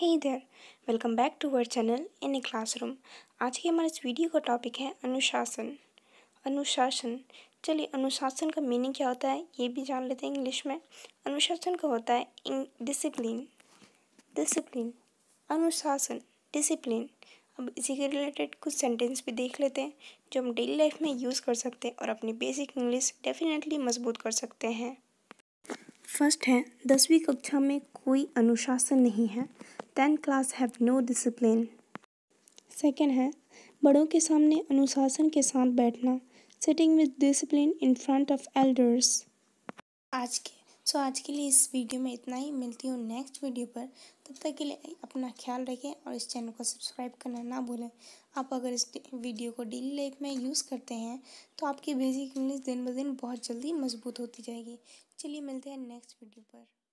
हे इधर welcome back to our channel in a classroom आज के हमारे इस वीडियो का टॉपिक है अनुशासन अनुशासन चलिए अनुशासन का मीनिंग क्या होता है ये भी जान लेते हैं इंग्लिश में अनुशासन का होता है डिसिप्लिन डिसिप्लिन अनुशासन डिसिप्लिन अब इसी के रिलेटेड कुछ सेंटेंस भी देख लेते हैं जो हम डेली लाइफ में यूज़ कर सकते हैं और अपनी बेसिक इंग्लिश डेफिनेटली मजबूत कर सकते हैं फर्स्ट है दसवीं कक्षा में कोई अनुशासन नहीं है ten class have no discipline second है बड़ों के सामने अनुशासन के साथ बैठना sitting with discipline in front of elders आज के सो so, आज के लिए इस वीडियो में इतना ही मिलती हूँ नेक्स्ट वीडियो पर तब तक के लिए अपना ख्याल रखें और इस चैनल को सब्सक्राइब करना ना भूलें आप अगर इस वीडियो को डेली लाइफ में यूज़ करते हैं तो आपकी बेसिक इंग्लिश दिन ब दिन बहुत जल्दी मजबूत होती जाएगी चलिए मिलते हैं नेक्स्ट वीडियो पर